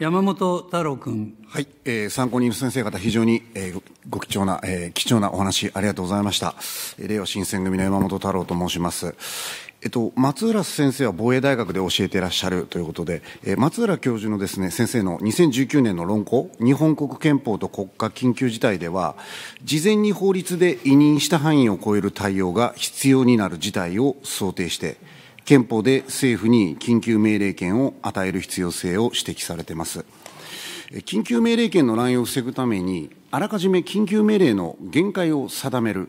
山本太郎君。はい、えー、参考人の先生方、非常に、えー、ご貴重な、えー、貴重なお話、ありがとうございました。令和新選組の山本太郎と申します。えっと、松浦先生は防衛大学で教えていらっしゃるということで、えー、松浦教授のですね、先生の2019年の論考、日本国憲法と国家緊急事態では、事前に法律で委任した範囲を超える対応が必要になる事態を想定して、憲法で政府に緊急命令権を与える必要性を指摘されています。緊急命令権の乱用を防ぐために、あらかじめ緊急命令の限界を定める、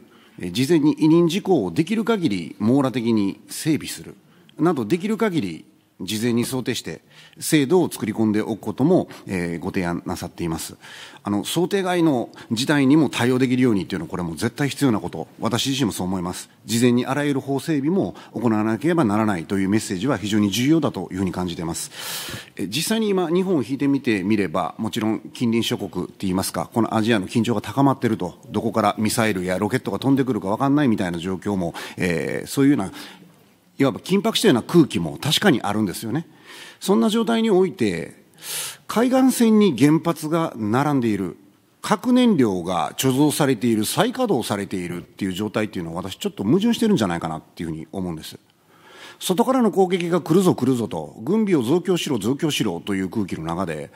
事前に委任事項をできる限り網羅的に整備するなど、できる限り事前に想定して制度を作り込んでおくことも、えー、ご提案なさっていますあの想定外の事態にも対応できるようにっていうのはこれも絶対必要なこと私自身もそう思います事前にあらゆる法整備も行わなければならないというメッセージは非常に重要だというふうに感じています実際に今日本を引いてみてみればもちろん近隣諸国って言いますかこのアジアの緊張が高まっているとどこからミサイルやロケットが飛んでくるかわかんないみたいな状況も、えー、そういうようないわば緊迫したような空気も確かにあるんですよね。そんな状態において、海岸線に原発が並んでいる、核燃料が貯蔵されている、再稼働されているっていう状態っていうのは、私、ちょっと矛盾してるんじゃないかなっていうふうに思うんです。外からの攻撃が来るぞ来るぞと、軍備を増強しろ、増強しろという空気の中で、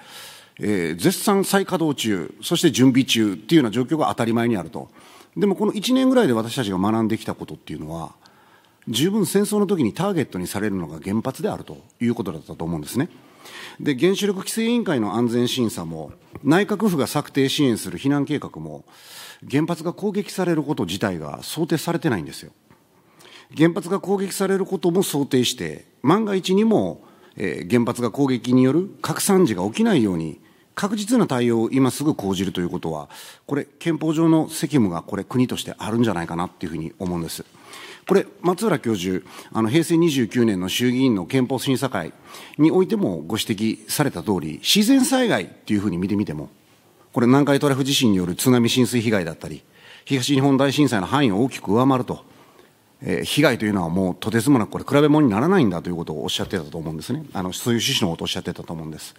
えー、絶賛再稼働中、そして準備中っていうような状況が当たり前にあると。でもこの1年ぐらいで私たちが学んできたことっていうのは、十分戦争の時にターゲットにされるのが原発であるということだったと思うんですね。で、原子力規制委員会の安全審査も、内閣府が策定支援する避難計画も、原発が攻撃されること自体が想定されてないんですよ。原発が攻撃されることも想定して、万が一にも、えー、原発が攻撃による拡散時が起きないように、確実な対応を今すぐ講じるということは、これ、憲法上の責務がこれ、国としてあるんじゃないかなっていうふうに思うんです。これ、松浦教授、あの平成29年の衆議院の憲法審査会においてもご指摘された通り、自然災害っていうふうに見てみても、これ、南海トラフ地震による津波浸水被害だったり、東日本大震災の範囲を大きく上回ると、えー、被害というのはもうとてつもなくこれ、比べ物にならないんだということをおっしゃってたと思うんですね、あのそういう趣旨のことをおっしゃってたと思うんです。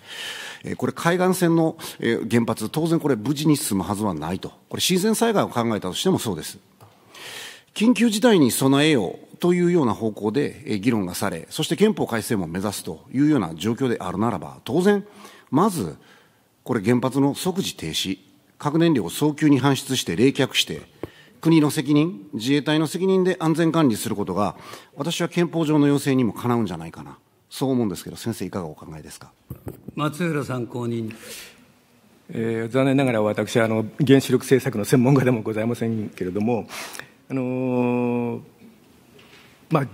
えー、これ、海岸線の、えー、原発、当然これ、無事に進むはずはないと、これ、自然災害を考えたとしてもそうです。緊急事態に備えようというような方向で議論がされ、そして憲法改正も目指すというような状況であるならば、当然、まず、これ原発の即時停止、核燃料を早急に搬出して冷却して、国の責任、自衛隊の責任で安全管理することが、私は憲法上の要請にもかなうんじゃないかな、そう思うんですけど、先生、いかがお考えですか松浦参考人。えー、残念ながら私あの、原子力政策の専門家でもございませんけれども、あのまあ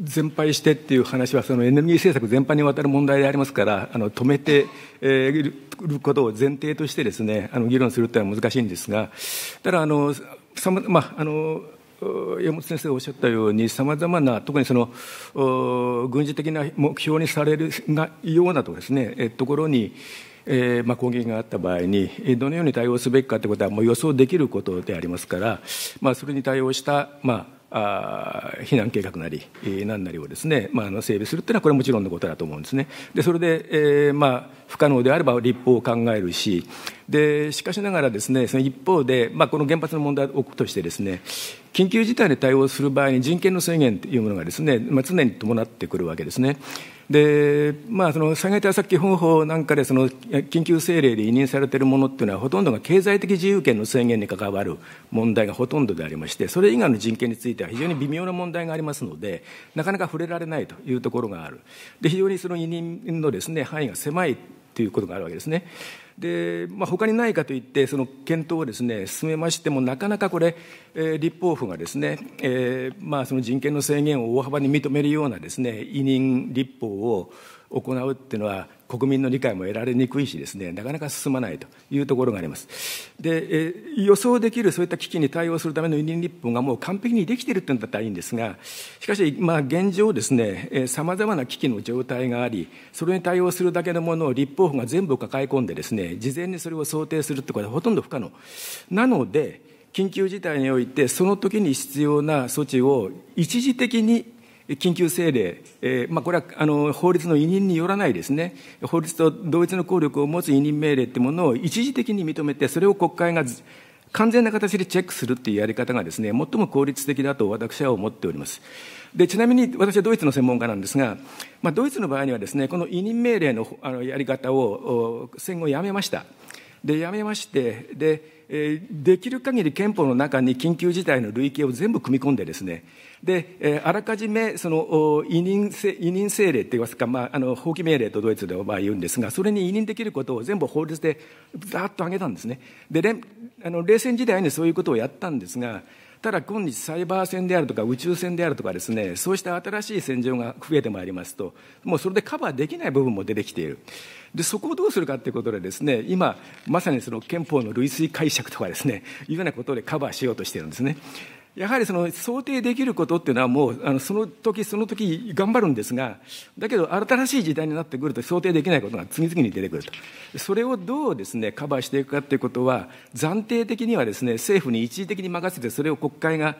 全廃してっていう話はそのエネルギー政策全般にわたる問題でありますからあの止めて、えー、ることを前提としてですねあの議論するというのは難しいんですがただあのさま、まあ、あの山本先生がおっしゃったように、さまざまな、特にその軍事的な目標にされるがようなとですね、ところに、えーまあ、攻撃があった場合に、どのように対応すべきかということはもう予想できることでありますから、まあ、それに対応した、まあ、あ避難計画なり、えー、何なりをですね、まあ、あの整備するというのは、これはもちろんのことだと思うんですね。でそれで、えーまあ、不可能であれば立法を考えるし、でしかしながらです、ね、その一方で、まあ、この原発の問題としてです、ね、緊急事態に対応する場合に人権の制限というものがです、ねまあ、常に伴ってくるわけですね。で、まあ、その災害対策基本法なんかで、その緊急政令で委任されているものっていうのは、ほとんどが経済的自由権の制限に関わる問題がほとんどでありまして、それ以外の人権については非常に微妙な問題がありますので、なかなか触れられないというところがある。で、非常にその委任のですね、範囲が狭いということがあるわけですね。で、まあ、他にないかといって、その検討をです、ね、進めましても、なかなかこれ、えー、立法府がですね、えーまあ、その人権の制限を大幅に認めるようなです、ね、委任立法を行うっていうのは、国民の理解も得られにくいしですね、なかなか進まないというところがあります。で、え予想できるそういった危機に対応するための委任立法がもう完璧にできているというんだったらいいんですが、しかし、まあ、現状ですね、さまざまな危機の状態があり、それに対応するだけのものを立法府が全部抱え込んでですね、事前にそれを想定するってことはほとんど不可能。なので、緊急事態において、その時に必要な措置を一時的に緊急政令、えーまあ、これはあの法律の委任によらないですね、法律と同一の効力を持つ委任命令というものを一時的に認めて、それを国会が完全な形でチェックするというやり方がですね、最も効率的だと私は思っております。で、ちなみに私はドイツの専門家なんですが、まあ、ドイツの場合にはですね、この委任命令のあのやり方を戦後やめました。で、やめまして、で、えできる限り憲法の中に緊急事態の類型を全部組み込んでですね、で、えあらかじめ、その、委任委任政令といいますか、まあ、あの、法規命令とドイツではまあ言うんですが、それに委任できることを全部法律でざーっと上げたんですね。で、あの冷戦時代にそういうことをやったんですが、ただ今日サイバー戦であるとか宇宙戦であるとかですねそうした新しい戦場が増えてまいりますともうそれでカバーできない部分も出てきているでそこをどうするかということでですね今まさにその憲法の類推解釈とかですねいうようなことでカバーしようとしているんですねやはりその想定できることっていうのはもうあのその時その時頑張るんですがだけど新しい時代になってくると想定できないことが次々に出てくるとそれをどうですねカバーしていくかっていうことは暫定的にはですね政府に一時的に任せてそれを国会が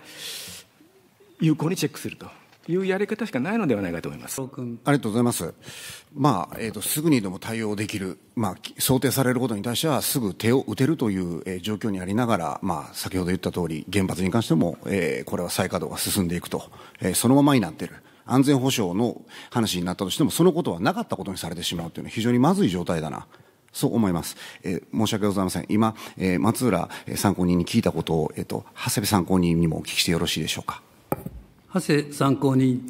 有効にチェックすると。いうやり方しかないのではないかと思いますありがとうございます、まあえーと、すぐにでも対応できる、まあ、想定されることに対しては、すぐ手を打てるという、えー、状況にありながら、まあ、先ほど言った通り、原発に関しても、えー、これは再稼働が進んでいくと、えー、そのままになっている。安全保障の話になったとしても、そのことはなかったことにされてしまうというのは非常にまずい状態だな。そう思います。えー、申し訳ございません。今、えー、松浦参考人に聞いたことを、えー、と、長谷部参考人にもお聞きしてよろしいでしょうか。長谷参考人。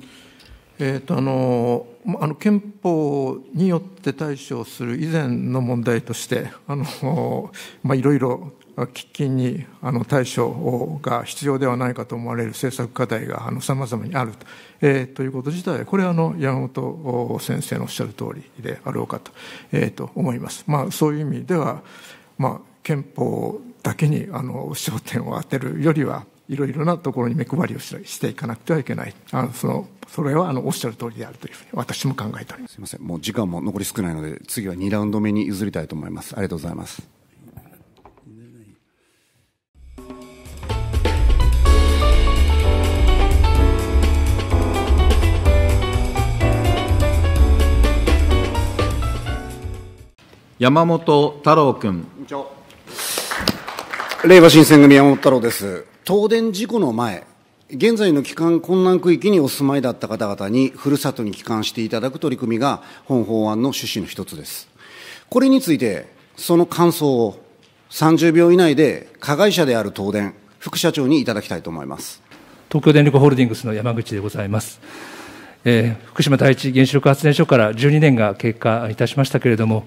えーと、あのあの憲法によって対処する以前の問題としてあの、まあ、いろいろ喫緊にあの対処が必要ではないかと思われる政策課題がさまざまにあると,、えー、ということ自体これはあの山本先生のおっしゃる通りであろうかと,、えー、と思います。まあ、そういう意味では、まあ、憲法だけにあの焦点を当てるよりはいろいろなところに目配りをしていかなくてはいけないあのそのそれはあのおっしゃる通りであるというふうに私も考えておりますすみませんもう時間も残り少ないので次は2ラウンド目に譲りたいと思いますありがとうございます山本太郎君令和新選組山本太郎です東電事故の前、現在の帰還困難区域にお住まいだった方々に、ふるさとに帰還していただく取り組みが、本法案の趣旨の一つです。これについて、その感想を30秒以内で加害者である東電、副社長にいただきたいと思います。東京電力ホールディングスの山口でございます。えー、福島第一原子力発電所から12年が経過いたしましたけれども、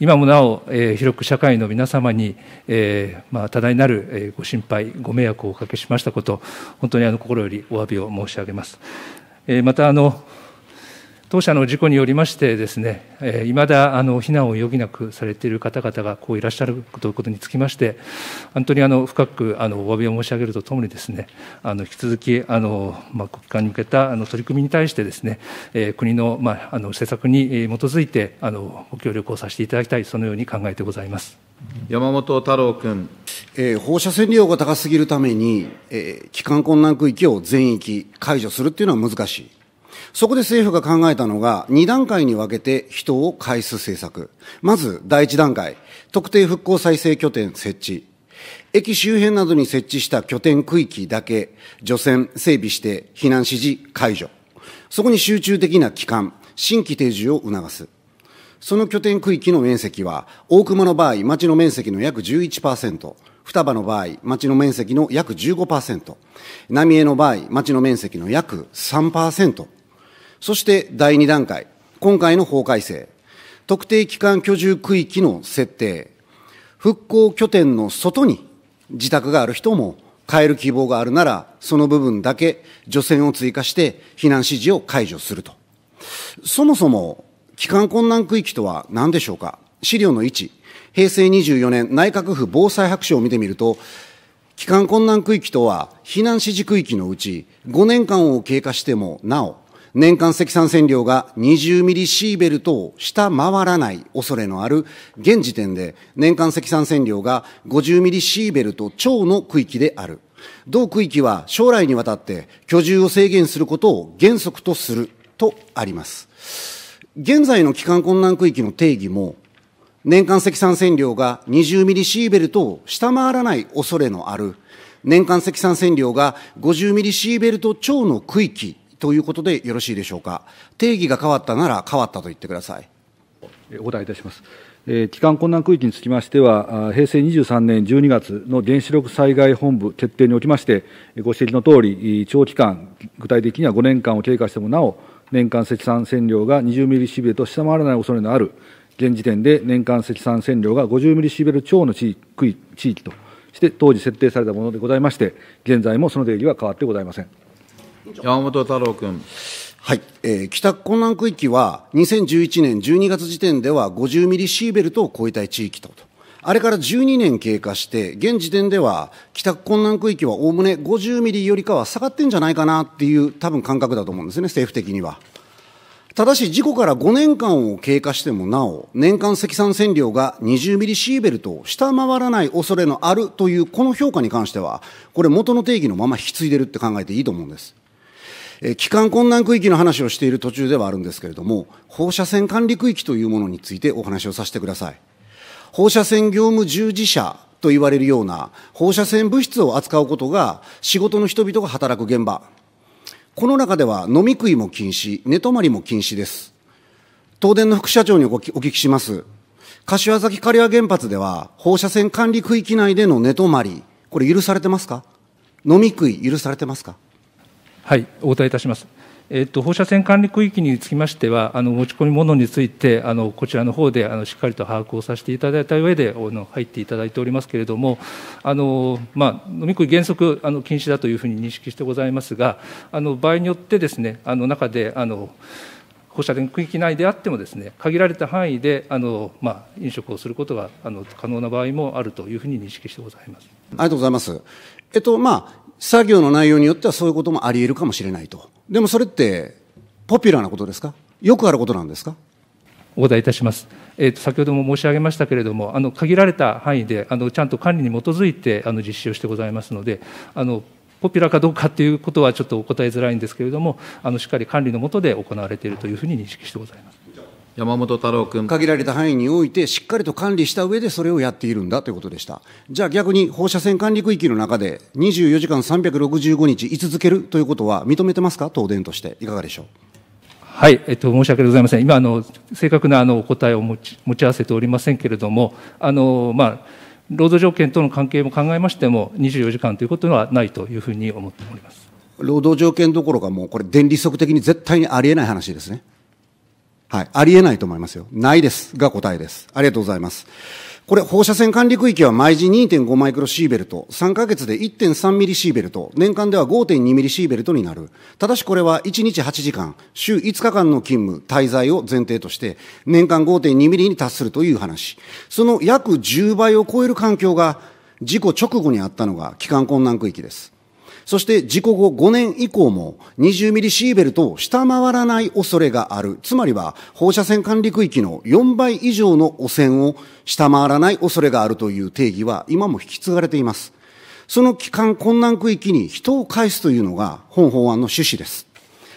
今もなお、えー、広く社会の皆様に、えーまあ、多大なる、ご心配、ご迷惑をおかけしましたこと、本当にあの心よりお詫びを申し上げます。えー、またあの当社の事故によりましてですね、いまだあの避難を余儀なくされている方々がこういらっしゃるということにつきまして、本当にあの深くあのお詫びを申し上げるとともにですね、あの引き続きあのまあ国会に向けたあの取り組みに対してですね、国のまああの施策に基づいてあのご協力をさせていただきたいそのように考えてございます。山本太郎君。えー、放射線量が高すぎるために、えー、帰還困難区域を全域解除するっていうのは難しい。そこで政府が考えたのが、2段階に分けて人を返す政策。まず、第1段階、特定復興再生拠点設置。駅周辺などに設置した拠点区域だけ、除染、整備して、避難指示解除。そこに集中的な期間、新規定住を促す。その拠点区域の面積は、大熊の場合、町の面積の約11%、双葉の場合、町の面積の約15%、浪江の場合、町の面積の約3%、そして第2段階、今回の法改正、特定期間居住区域の設定、復興拠点の外に自宅がある人も変える希望があるなら、その部分だけ除染を追加して避難指示を解除すると。そもそも、帰還困難区域とは何でしょうか資料の1、平成24年内閣府防災白書を見てみると、帰還困難区域とは避難指示区域のうち5年間を経過してもなお年間積算線量が20ミリシーベルトを下回らない恐れのある現時点で年間積算線量が50ミリシーベルト超の区域である。同区域は将来にわたって居住を制限することを原則とするとあります。現在の帰還困難区域の定義も年間積算線量が20ミリシーベルトを下回らない恐れのある年間積算線量が50ミリシーベルト超の区域ということでよろしいでしょうか。定義が変わったなら変わったと言ってください。お答えいたします。帰還困難区域につきましては、平成23年12月の原子力災害本部決定におきまして、ご指摘のとおり、長期間、具体的には5年間を経過してもなお、年間積算線量が20ミリシベルと下回らない恐れのある、現時点で年間積算線量が50ミリシベル超の地域地域として、当時設定されたものでございまして、現在もその定義は変わってございません。山本太郎君。はい、えー、帰宅困難区域は、2011年12月時点では50ミリシーベルトを超えたい地域と。あれから12年経過して、現時点では帰宅困難区域はおおむね50ミリよりかは下がってんじゃないかなっていう、多分感覚だと思うんですね、政府的には。ただし、事故から5年間を経過してもなお、年間積算線量が20ミリシーベルトを下回らない恐れのあるという、この評価に関しては、これ元の定義のまま引き継いでるって考えていいと思うんです。えー、帰還困難区域の話をしている途中ではあるんですけれども、放射線管理区域というものについてお話をさせてください。放射線業務従事者と言われるような放射線物質を扱うことが仕事の人々が働く現場。この中では飲み食いも禁止、寝泊まりも禁止です。東電の副社長にお聞きします。柏崎刈羽原発では放射線管理区域内での寝泊まり、これ許されてますか飲み食い許されてますかはい、お答えいたします。えっと、放射線管理区域につきましては、あの持ち込み物について、あのこちらの方であのしっかりと把握をさせていただいた上で、あの入っていただいておりますけれども、あのまあ、飲み食い原則あの禁止だというふうに認識してございますが、あの場合によってです、ね、あの中であの放射線区域内であってもです、ね、限られた範囲であの、まあ、飲食をすることがあの可能な場合もあるというふうに認識してございますありがとうございます。えっとまあ作業の内容によってはそういうこともあり得るかもしれないと。でもそれって、ポピュラーなことですかよくあることなんですかお答えいたします。えー、と先ほども申し上げましたけれども、あの限られた範囲であのちゃんと管理に基づいてあの実施をしてございますので、あのポピュラーかどうかということはちょっとお答えづらいんですけれども、あのしっかり管理の下で行われているというふうに認識してございます。山本太郎君。限られた範囲において、しっかりと管理した上でそれをやっているんだということでした。じゃあ逆に放射線管理区域の中で、24時間365日居続けるということは認めてますか、東電として、いかがでしょう。はい、えっと、申し訳ございません。今、あの、正確なあのお答えを持ち持ち合わせておりませんけれども、あの、まあ、労働条件との関係も考えましても、24時間ということはないというふうに思っております労働条件どころか、もうこれ、電離則的に絶対にありえない話ですね。はい。ありえないと思いますよ。ないですが答えです。ありがとうございます。これ、放射線管理区域は毎時2.5マイクロシーベルト、3ヶ月で1.3ミリシーベルト、年間では5.2ミリシーベルトになる。ただしこれは1日8時間、週5日間の勤務、滞在を前提として、年間5.2ミリに達するという話。その約10倍を超える環境が、事故直後にあったのが帰還困難区域です。そして事故後5年以降も20ミリシーベルトを下回らない恐れがある。つまりは放射線管理区域の4倍以上の汚染を下回らない恐れがあるという定義は今も引き継がれています。その帰還困難区域に人を返すというのが本法案の趣旨です。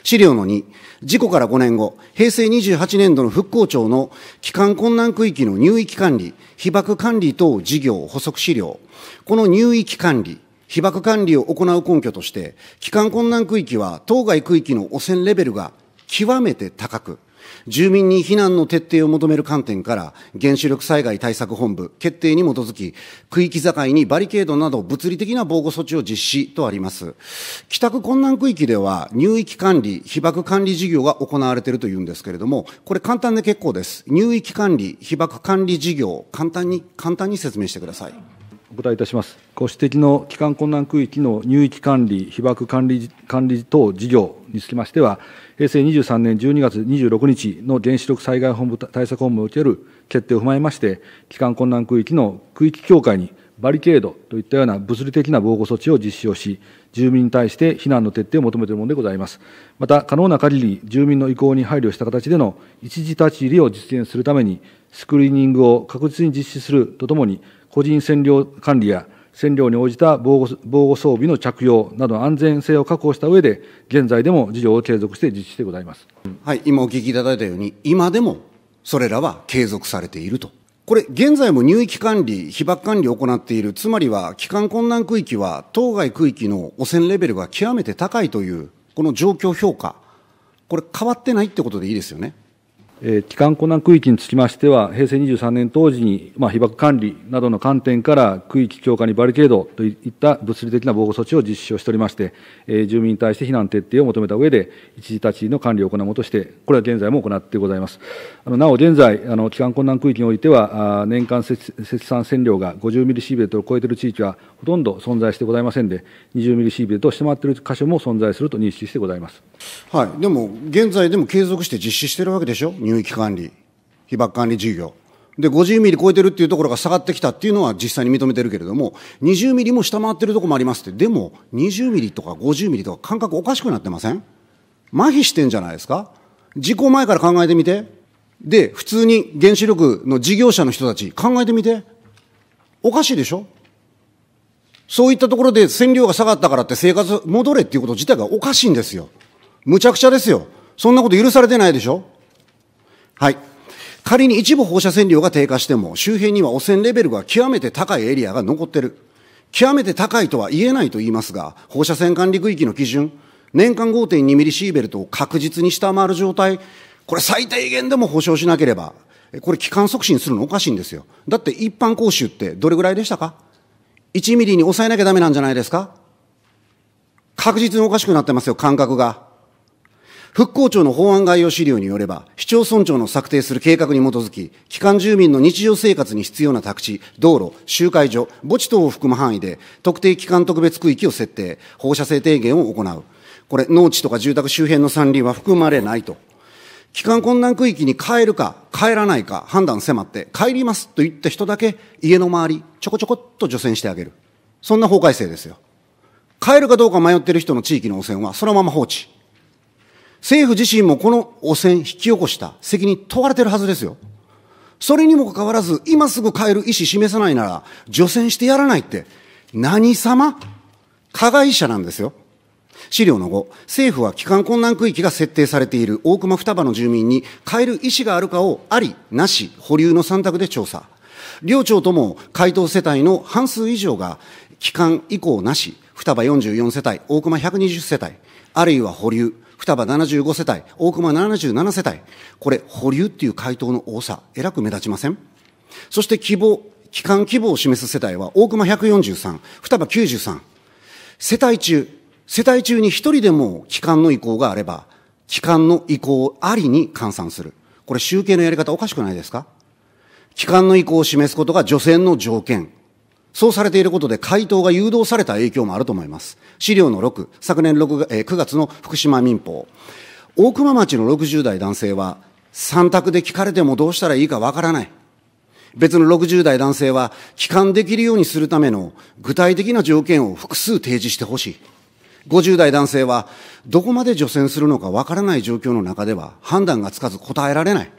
資料の2、事故から5年後、平成28年度の復興庁の帰還困難区域の入域管理、被爆管理等事業補足資料、この入域管理、被爆管理を行う根拠として、帰還困難区域は当該区域の汚染レベルが極めて高く、住民に避難の徹底を求める観点から、原子力災害対策本部決定に基づき、区域境にバリケードなど物理的な防護措置を実施とあります。帰宅困難区域では、入域管理、被爆管理事業が行われているというんですけれども、これ簡単で結構です。入域管理、被爆管理事業、簡単に、簡単に説明してください。お答えいたします。ご指摘の帰還困難区域の入域管理、被爆管理管理等事業につきましては、平成23年12月26日の原子力災害本部対策本部における決定を踏まえまして、帰還困難区域の区域境界にバリケードといったような物理的な防護措置を実施をし、住民に対して避難の徹底を求めているものでございます。また、可能な限り住民の意向に配慮した形での一時立ち入りを実現するために、スクリーニングを確実に実施するとともに、個人占領管理や占領に応じた防護防護装備の着用など安全性を確保した上で、現在でも事業を継続して実施してございます、はい、今お聞きいただいたように、今でもそれらは継続されていると。これ、現在も入域管理、被爆管理を行っている、つまりは帰還困難区域は当該区域の汚染レベルが極めて高いという、この状況評価、これ変わってないってことでいいですよね。帰還困難区域につきましては、平成23年当時に、まあ、被爆管理などの観点から、区域強化にバリケードといった物理的な防護措置を実施をしておりまして、えー、住民に対して避難徹底を求めた上で、一時立ち入りの管理を行うとして、これは現在も行ってございます。あのなお、現在、あの帰還困難区域においては、あ年間積算線量が50ミリシーベルトを超えている地域はほとんど存在してございませんで、20ミリシーベルトを下回っている箇所も存在すると認識してございます。はい、でも、現在でも継続して実施しているわけでしょ。乳域管理、被爆管理事業、で、50ミリ超えてるっていうところが下がってきたっていうのは実際に認めてるけれども、20ミリも下回ってるとこもありますって、でも、20ミリとか50ミリとか感覚おかしくなってません麻痺してんじゃないですか事故前から考えてみて。で、普通に原子力の事業者の人たち考えてみて。おかしいでしょそういったところで線量が下がったからって生活戻れっていうこと自体がおかしいんですよ。むちゃくちゃですよ。そんなこと許されてないでしょはい。仮に一部放射線量が低下しても、周辺には汚染レベルが極めて高いエリアが残ってる。極めて高いとは言えないと言いますが、放射線管理区域の基準、年間5.2ミリシーベルトを確実に下回る状態、これ最低限でも保証しなければ、これ帰還促進するのおかしいんですよ。だって一般講習ってどれぐらいでしたか ?1 ミリに抑えなきゃダメなんじゃないですか確実におかしくなってますよ、感覚が。復興庁の法案概要資料によれば、市町村長の策定する計画に基づき、帰還住民の日常生活に必要な宅地、道路、集会所、墓地等を含む範囲で、特定帰還特別区域を設定、放射性低減を行う。これ、農地とか住宅周辺の山林は含まれないと。帰還困難区域に帰るか、帰らないか判断迫って、帰りますと言った人だけ、家の周り、ちょこちょこっと除染してあげる。そんな法改正ですよ。帰るかどうか迷ってる人の地域の汚染は、そのまま放置。政府自身もこの汚染引き起こした責任問われてるはずですよ。それにもかかわらず、今すぐ変える意思示さないなら、除染してやらないって、何様加害者なんですよ。資料の5、政府は帰還困難区域が設定されている大熊双葉の住民に変える意思があるかをあり、なし、保留の3択で調査。両庁とも回答世帯の半数以上が帰還以降なし、双葉44世帯、大熊120世帯、あるいは保留、双葉75世帯、大熊77世帯、これ、保留っていう回答の多さ、えらく目立ちませんそして希望、期間希望を示す世帯は、大熊143、双葉93。世帯中、世帯中に一人でも期間の意向があれば、期間の意向ありに換算する。これ集計のやり方おかしくないですか期間の意向を示すことが除染の条件。そうされていることで回答が誘導された影響もあると思います。資料の6、昨年6、え9月の福島民法。大熊町の60代男性は、3択で聞かれてもどうしたらいいかわからない。別の60代男性は、帰還できるようにするための具体的な条件を複数提示してほしい。50代男性は、どこまで除染するのかわからない状況の中では、判断がつかず答えられない。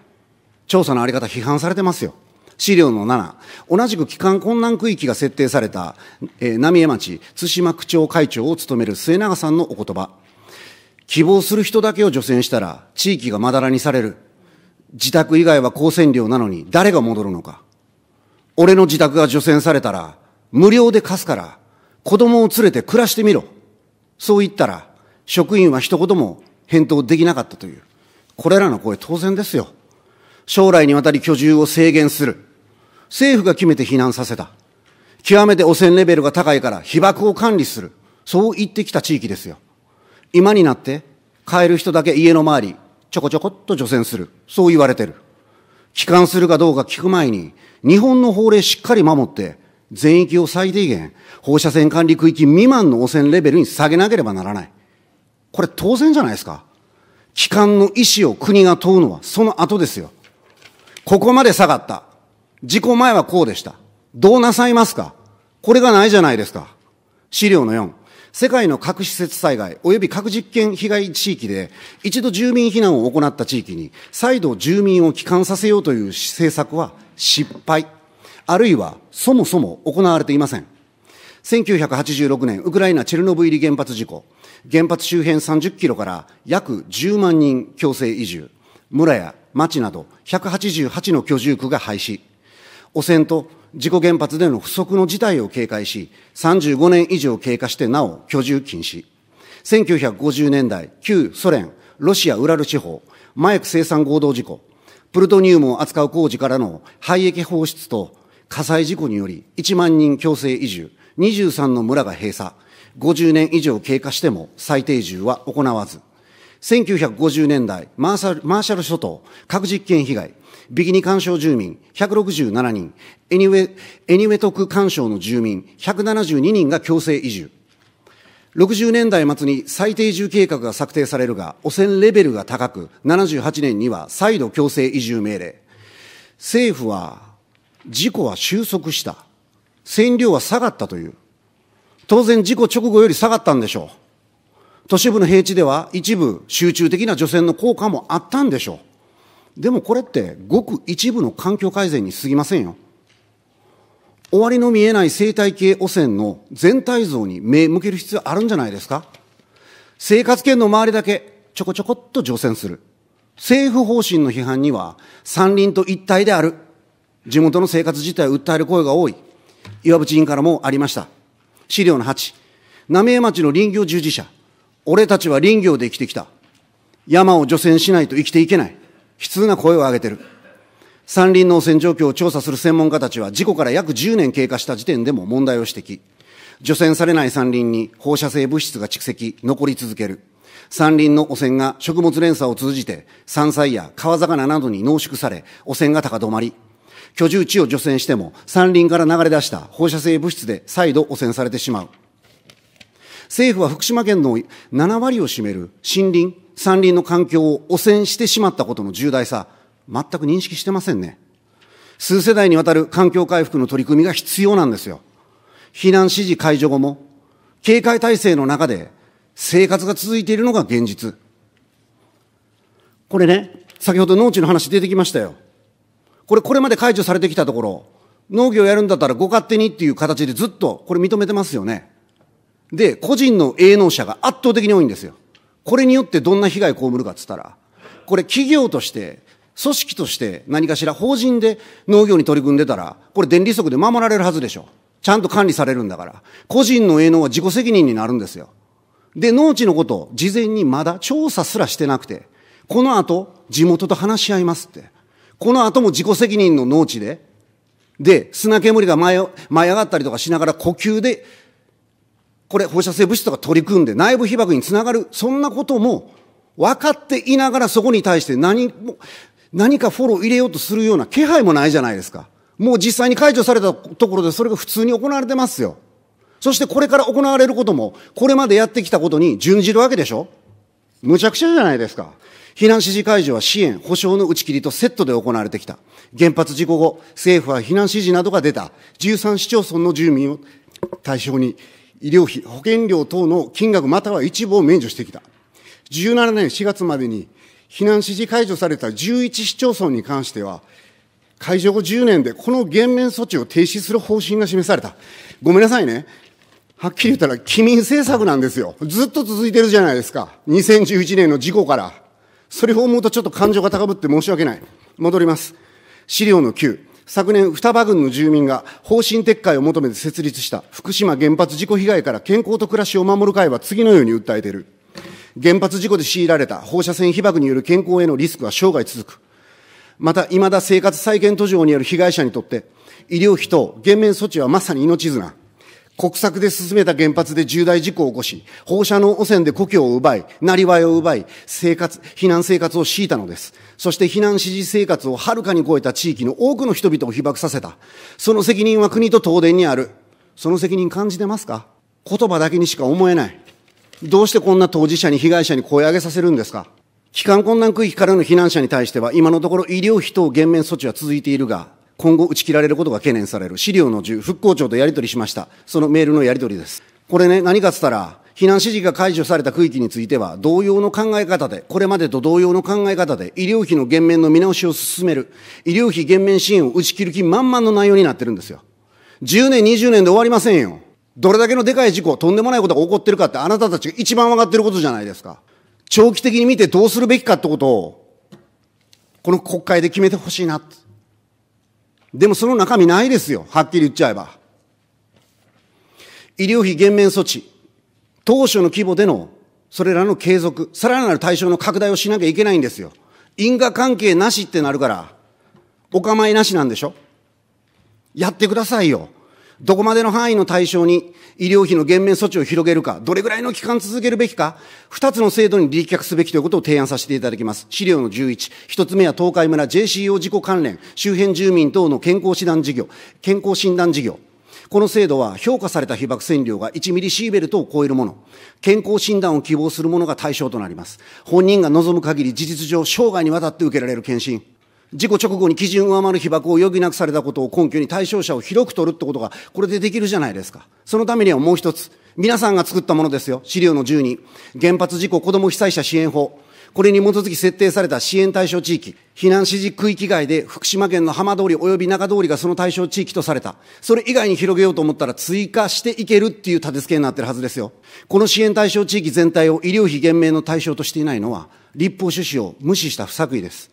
調査のあり方批判されてますよ。資料の7、同じく帰還困難区域が設定された、えー、浪江町津島区長会長を務める末永さんのお言葉。希望する人だけを除染したら、地域がまだらにされる。自宅以外は高選料なのに、誰が戻るのか。俺の自宅が除染されたら、無料で貸すから、子供を連れて暮らしてみろ。そう言ったら、職員は一言も返答できなかったという。これらの声当然ですよ。将来にわたり居住を制限する。政府が決めて避難させた。極めて汚染レベルが高いから被爆を管理する。そう言ってきた地域ですよ。今になって帰る人だけ家の周り、ちょこちょこっと除染する。そう言われてる。帰還するかどうか聞く前に、日本の法令しっかり守って、全域を最低限、放射線管理区域未満の汚染レベルに下げなければならない。これ当然じゃないですか。帰還の意思を国が問うのはその後ですよ。ここまで下がった。事故前はこうでした。どうなさいますかこれがないじゃないですか。資料の4。世界の核施設災害及び核実験被害地域で一度住民避難を行った地域に再度住民を帰還させようという政策は失敗、あるいはそもそも行われていません。1986年、ウクライナ・チェルノブイリ原発事故、原発周辺30キロから約10万人強制移住、村や町など188の居住区が廃止、汚染と事故原発での不足の事態を警戒し、35年以上経過してなお居住禁止、1950年代、旧ソ連、ロシア・ウラル地方、麻薬生産合同事故、プルトニウムを扱う工事からの廃液放出と火災事故により1万人強制移住、23の村が閉鎖、50年以上経過しても再定住は行わず、1950年代、マーシャルマーシャル諸島、核実験被害、ビキニ干渉住民167人、エニウェ、エニウェトク干渉の住民172人が強制移住。60年代末に最低移住計画が策定されるが、汚染レベルが高く、78年には再度強制移住命令。政府は、事故は収束した。占領は下がったという。当然事故直後より下がったんでしょう。都市部の平地では一部集中的な除染の効果もあったんでしょう。でもこれってごく一部の環境改善に過ぎませんよ。終わりの見えない生態系汚染の全体像に目向ける必要あるんじゃないですか生活圏の周りだけちょこちょこっと除染する。政府方針の批判には山林と一体である。地元の生活自体を訴える声が多い。岩渕委員からもありました。資料の8。浪江町の林業従事者。俺たちは林業で生きてきた。山を除染しないと生きていけない。悲痛な声を上げてる。山林の汚染状況を調査する専門家たちは事故から約10年経過した時点でも問題を指摘。除染されない山林に放射性物質が蓄積、残り続ける。山林の汚染が食物連鎖を通じて山菜や川魚などに濃縮され、汚染が高止まり。居住地を除染しても山林から流れ出した放射性物質で再度汚染されてしまう。政府は福島県の7割を占める森林、山林の環境を汚染してしまったことの重大さ、全く認識してませんね。数世代にわたる環境回復の取り組みが必要なんですよ。避難指示解除後も、警戒体制の中で生活が続いているのが現実。これね、先ほど農地の話出てきましたよ。これ、これまで解除されてきたところ、農業やるんだったらご勝手にっていう形でずっとこれ認めてますよね。で、個人の営農者が圧倒的に多いんですよ。これによってどんな被害を被るかっつったら、これ企業として、組織として何かしら法人で農業に取り組んでたら、これ電利則で守られるはずでしょ。ちゃんと管理されるんだから。個人の営農は自己責任になるんですよ。で、農地のことを事前にまだ調査すらしてなくて、この後、地元と話し合いますって。この後も自己責任の農地で、で、砂煙が舞い上がったりとかしながら呼吸でこれ放射性物質とか取り組んで内部被曝につながる、そんなことも分かっていながらそこに対して何も、何かフォロー入れようとするような気配もないじゃないですか。もう実際に解除されたところでそれが普通に行われてますよ。そしてこれから行われることも、これまでやってきたことに準じるわけでしょむちゃくちゃじゃないですか。避難指示解除は支援、保障の打ち切りとセットで行われてきた。原発事故後、政府は避難指示などが出た13市町村の住民を対象に医療費、保険料等の金額または一部を免除してきた。17年4月までに避難指示解除された11市町村に関しては、解除後10年でこの減免措置を停止する方針が示された。ごめんなさいね。はっきり言ったら、機民政策なんですよ。ずっと続いてるじゃないですか。2011年の事故から。それを思うとちょっと感情が高ぶって申し訳ない。戻ります。資料の9。昨年、双葉郡の住民が方針撤回を求めて設立した福島原発事故被害から健康と暮らしを守る会は次のように訴えている。原発事故で強いられた放射線被曝による健康へのリスクは生涯続く。また、未だ生活再建途上にある被害者にとって、医療費等減免措置はまさに命綱。国策で進めた原発で重大事故を起こし、放射能汚染で故郷を奪い、なりわいを奪い、生活、避難生活を強いたのです。そして避難指示生活をはるかに超えた地域の多くの人々を被爆させた。その責任は国と東電にある。その責任感じてますか言葉だけにしか思えない。どうしてこんな当事者に被害者に声上げさせるんですか帰還困難区域からの避難者に対しては、今のところ医療費等減免措置は続いているが、今後打ち切られることが懸念される。資料の10、復興庁とやり取りしました。そのメールのやり取りです。これね、何かっつったら、避難指示が解除された区域については、同様の考え方で、これまでと同様の考え方で、医療費の減免の見直しを進める、医療費減免支援を打ち切る気満々の内容になってるんですよ。10年、20年で終わりませんよ。どれだけのでかい事故、とんでもないことが起こってるかって、あなたたちが一番分かってることじゃないですか。長期的に見てどうするべきかってことを、この国会で決めてほしいなでもその中身ないですよ。はっきり言っちゃえば。医療費減免措置。当初の規模でのそれらの継続、さらなる対象の拡大をしなきゃいけないんですよ。因果関係なしってなるから、お構いなしなんでしょやってくださいよ。どこまでの範囲の対象に医療費の減免措置を広げるか、どれぐらいの期間続けるべきか、二つの制度に立脚すべきということを提案させていただきます。資料の11、一つ目は東海村 JCO 事故関連、周辺住民等の健康診断事業、健康診断事業。この制度は評価された被爆線量が1ミリシーベルトを超えるもの、健康診断を希望するものが対象となります。本人が望む限り事実上、生涯にわたって受けられる検診。事故直後に基準を上回る被爆を余儀なくされたことを根拠に対象者を広く取るってことが、これでできるじゃないですか。そのためにはもう一つ、皆さんが作ったものですよ。資料の12。原発事故子ども被災者支援法。これに基づき設定された支援対象地域、避難指示区域外で福島県の浜通り及び中通りがその対象地域とされた。それ以外に広げようと思ったら追加していけるっていう立て付けになってるはずですよ。この支援対象地域全体を医療費減免の対象としていないのは、立法趣旨を無視した不作為です。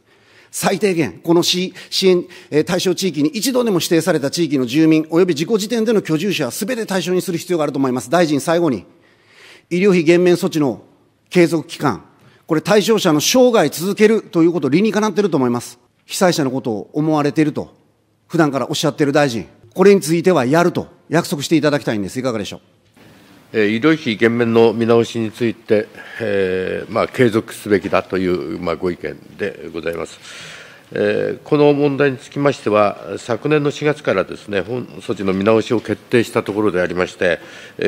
最低限、この支援対象地域に一度でも指定された地域の住民及び自己時点での居住者はすべて対象にする必要があると思います。大臣、最後に、医療費減免措置の継続期間、これ対象者の生涯続けるということ、理にかなっていると思います。被災者のことを思われていると、普段からおっしゃっている大臣、これについてはやると約束していただきたいんです。いかがでしょう。医療費減免の見直しについて、えーまあ、継続すべきだという、まあ、ご意見でございます。えー、この問題につきましては、昨年の4月からですね、本措置の見直しを決定したところでありまして、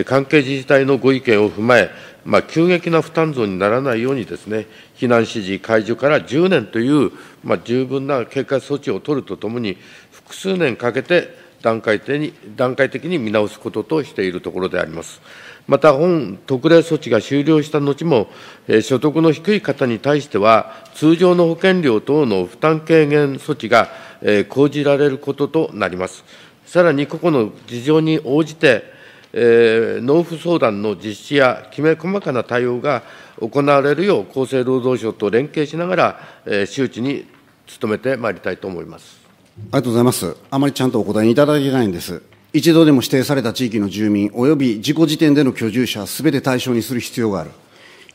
関係自治体のご意見を踏まえ、まあ、急激な負担増にならないようにですね、避難指示解除から10年という、まあ、十分な経過措置を取るとともに、複数年かけて段階的に見直すこととしているところであります。また本特例措置が終了した後も、所得の低い方に対しては、通常の保険料等の負担軽減措置が講じられることとなります。さらに、個々の事情に応じて、納付相談の実施やきめ細かな対応が行われるよう、厚生労働省と連携しながら、周知に努めてまいりたいと思いますありがとうございます。あまりちゃんとお答えいただけないんです。一度でも指定された地域の住民及び事故時点での居住者すべて対象にする必要がある。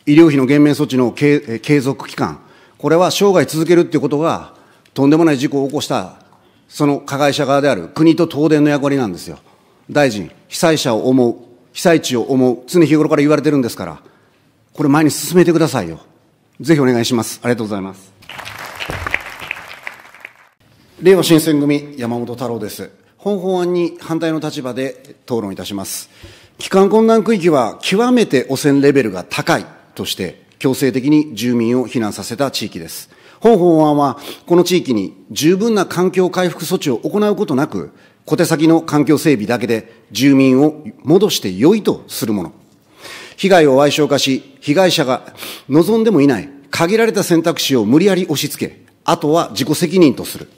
医療費の減免措置の継続期間、これは生涯続けるっていうことが、とんでもない事故を起こした、その加害者側である国と東電の役割なんですよ。大臣、被災者を思う、被災地を思う、常日頃から言われてるんですから、これ前に進めてくださいよ。ぜひお願いします。ありがとうございます。令和新選組、山本太郎です。本法案に反対の立場で討論いたします。帰還困難区域は極めて汚染レベルが高いとして、強制的に住民を避難させた地域です。本法案は、この地域に十分な環境回復措置を行うことなく、小手先の環境整備だけで住民を戻して良いとするもの。被害を賠償化し、被害者が望んでもいない限られた選択肢を無理やり押し付け、あとは自己責任とする。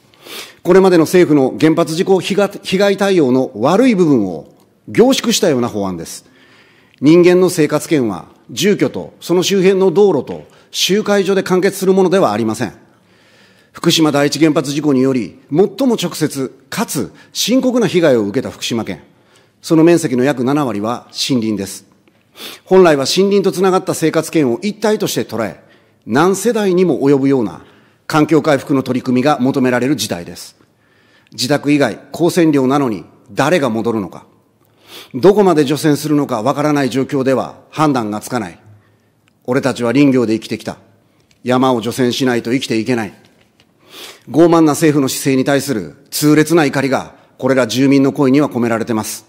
これまでの政府の原発事故被害対応の悪い部分を凝縮したような法案です。人間の生活圏は住居とその周辺の道路と集会所で完結するものではありません。福島第一原発事故により、最も直接かつ深刻な被害を受けた福島県。その面積の約7割は森林です。本来は森林とつながった生活圏を一体として捉え、何世代にも及ぶような環境回復の取り組みが求められる事態です。自宅以外、高専料なのに誰が戻るのか、どこまで除染するのかわからない状況では判断がつかない。俺たちは林業で生きてきた。山を除染しないと生きていけない。傲慢な政府の姿勢に対する痛烈な怒りが、これら住民の声には込められています。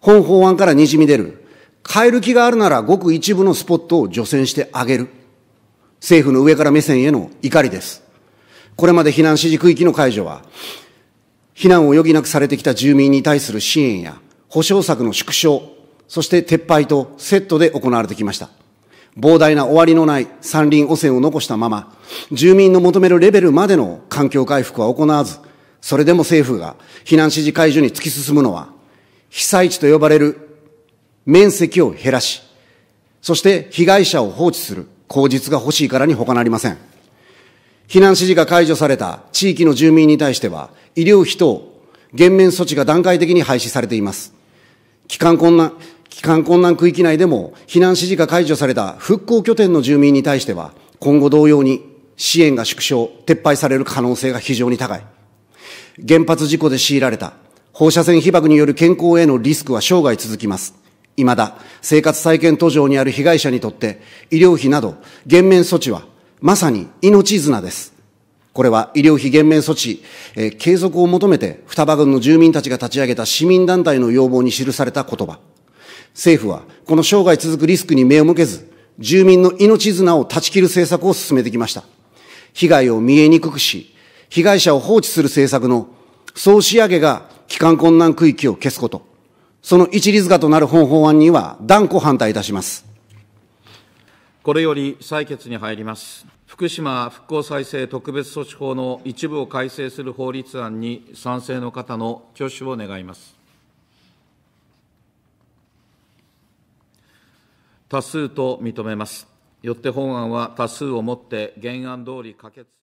本法案から滲み出る、変える気があるならごく一部のスポットを除染してあげる。政府の上から目線への怒りです。これまで避難指示区域の解除は、避難を余儀なくされてきた住民に対する支援や保障策の縮小、そして撤廃とセットで行われてきました。膨大な終わりのない山林汚染を残したまま、住民の求めるレベルまでの環境回復は行わず、それでも政府が避難指示解除に突き進むのは、被災地と呼ばれる面積を減らし、そして被害者を放置する口実が欲しいからに他なりません。避難指示が解除された地域の住民に対しては、医療費等、減免措置が段階的に廃止されています。帰還困難、帰還困難区域内でも避難指示が解除された復興拠点の住民に対しては、今後同様に支援が縮小、撤廃される可能性が非常に高い。原発事故で強いられた放射線被曝による健康へのリスクは生涯続きます。未だ生活再建途上にある被害者にとって医療費など減免措置はまさに命綱です。これは医療費減免措置、えー、継続を求めて双葉郡の住民たちが立ち上げた市民団体の要望に記された言葉。政府はこの生涯続くリスクに目を向けず、住民の命綱を断ち切る政策を進めてきました。被害を見えにくくし、被害者を放置する政策の総仕上げが帰還困難区域を消すこと。その一律化となる本法案には断固反対いたします。これより採決に入ります。福島復興再生特別措置法の一部を改正する法律案に賛成の方の挙手を願います。多数と認めます。よって本案は多数をもって原案通り可決。